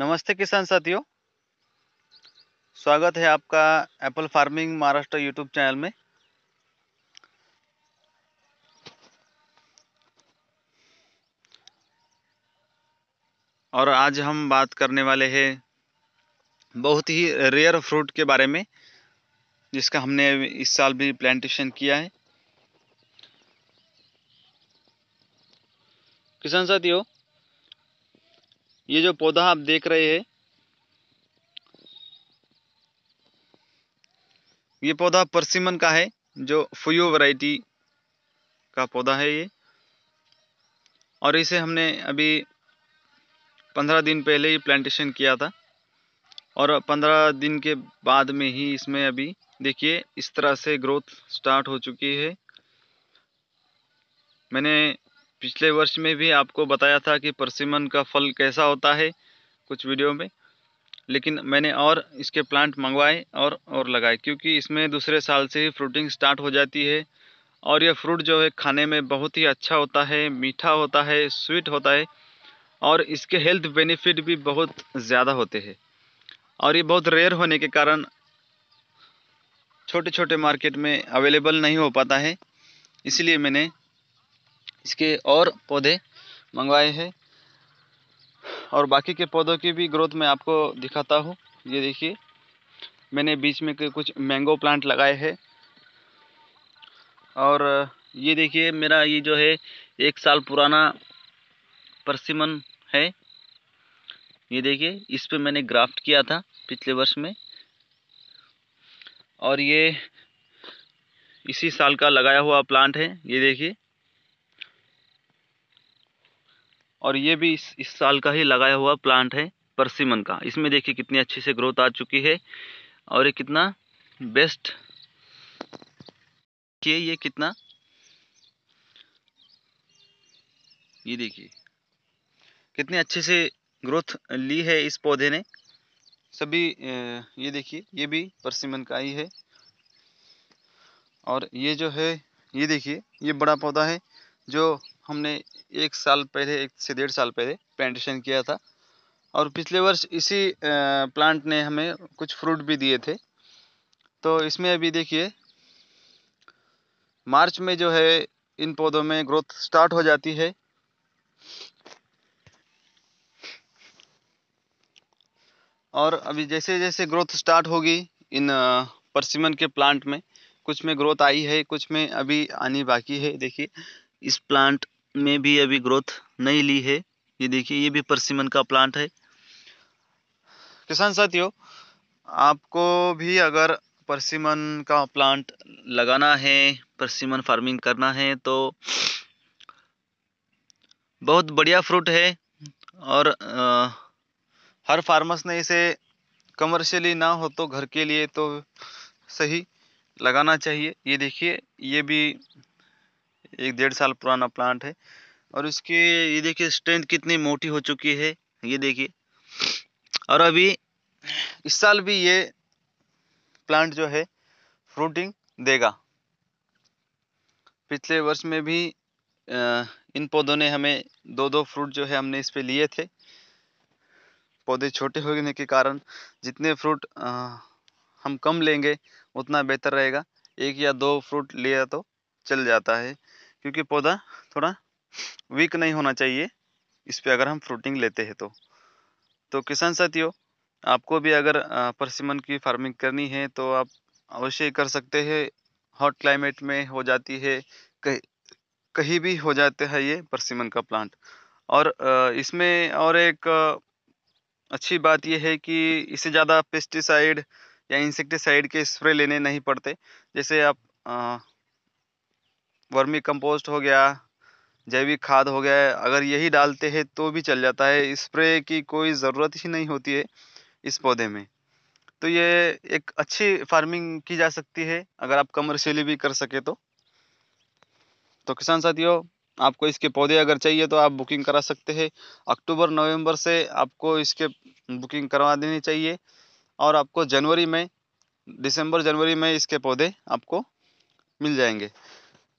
नमस्ते किसान साथियों स्वागत है आपका apple farming Maharashtra YouTube channel में और आज हम बात करने वाले हैं बहुत ही रेयर फ्रूट के बारे में जिसका हमने इस साल भी प्लांटेशन किया है किसान साथियों ये जो पौधा आप देख रहे हैं ये पौधा परसिमन का है जो फुयो वैरायटी का पौधा है ये और इसे हमने अभी पंद्रह दिन पहले ही प्लांटेशन किया था और पंद्रह दिन के बाद में ही इसमें अभी देखिए इस तरह से ग्रोथ स्टार्ट हो चुकी है मैंने पिछले वर्ष में भी आपको बताया था कि परसिमन का फल कैसा होता है कुछ वीडियो में लेकिन मैंने और इसके प्लांट मंगवाए और और लगाए क्योंकि इसमें दूसरे साल से ही फ्रूटिंग स्टार्ट हो जाती है और यह फ्रूट जो है खाने में बहुत ही अच्छा होता है मीठा होता है स्वीट होता है और इसके हेल्थ बेनिफिट भी बहुत ज़्यादा होते हैं और ये बहुत रेयर होने के कारण छोटे छोटे मार्केट में अवेलेबल नहीं हो पाता है इसलिए मैंने इसके और पौधे मंगवाए हैं और बाकी के पौधों की भी ग्रोथ मैं आपको दिखाता हूँ ये देखिए मैंने बीच में कुछ मैंगो प्लांट लगाए हैं और ये देखिए मेरा ये जो है एक साल पुराना परसिमन है ये देखिए इस पर मैंने ग्राफ्ट किया था पिछले वर्ष में और ये इसी साल का लगाया हुआ प्लांट है ये देखिए और ये भी इस इस साल का ही लगाया हुआ प्लांट है परसिमन का इसमें देखिए कितनी अच्छी से ग्रोथ आ चुकी है और ये कितना बेस्ट के ये कितना ये देखिए कितने अच्छे से ग्रोथ ली है इस पौधे ने सभी ये देखिए ये भी परसिमन का ही है और ये जो है ये देखिए ये बड़ा पौधा है जो हमने एक साल पहले एक से डेढ़ साल पहले प्लांटेशन किया था और पिछले वर्ष इसी प्लांट ने हमें कुछ फ्रूट भी दिए थे तो इसमें अभी देखिए मार्च में जो है इन पौधों में ग्रोथ स्टार्ट हो जाती है और अभी जैसे जैसे ग्रोथ स्टार्ट होगी इन परसिमन के प्लांट में कुछ में ग्रोथ आई है कुछ में अभी आनी बाकी है देखिए इस प्लांट में भी अभी ग्रोथ नहीं ली है ये देखिए ये भी परसिमन का प्लांट है किसान साथियों आपको भी अगर परसिमन का प्लांट लगाना है परसिमन फार्मिंग करना है तो बहुत बढ़िया फ्रूट है और आ, हर फार्मर्स ने इसे कमर्शियली ना हो तो घर के लिए तो सही लगाना चाहिए ये देखिए ये भी एक डेढ़ साल पुराना प्लांट है और इसके ये देखिए स्ट्रेंथ कितनी मोटी हो चुकी है ये देखिए और अभी इस साल भी ये प्लांट जो है फ्रूटिंग देगा पिछले वर्ष में भी इन पौधों ने हमें दो दो फ्रूट जो है हमने इस पे लिए थे पौधे छोटे होने के कारण जितने फ्रूट हम कम लेंगे उतना बेहतर रहेगा एक या दो फ्रूट लिया तो चल जाता है क्योंकि पौधा थोड़ा वीक नहीं होना चाहिए इस पर अगर हम फ्रूटिंग लेते हैं तो तो किसान साथियों आपको भी अगर परसिमन की फार्मिंग करनी है तो आप अवश्य कर सकते हैं हॉट क्लाइमेट में हो जाती है कहीं कहीं भी हो जाते हैं ये परसिमन का प्लांट और इसमें और एक अच्छी बात यह है कि इसे ज़्यादा पेस्टिसाइड या इंसेक्टिसाइड के स्प्रे लेने नहीं पड़ते जैसे आप वर्मी कंपोस्ट हो गया जैविक खाद हो गया अगर यही डालते हैं तो भी चल जाता है स्प्रे की कोई ज़रूरत ही नहीं होती है इस पौधे में तो ये एक अच्छी फार्मिंग की जा सकती है अगर आप कमर्शियली भी कर सके तो तो किसान साथियों आपको इसके पौधे अगर चाहिए तो आप बुकिंग करा सकते हैं अक्टूबर नवंबर से आपको इसके बुकिंग करवा देनी चाहिए और आपको जनवरी में दिसंबर जनवरी में इसके पौधे आपको मिल जाएंगे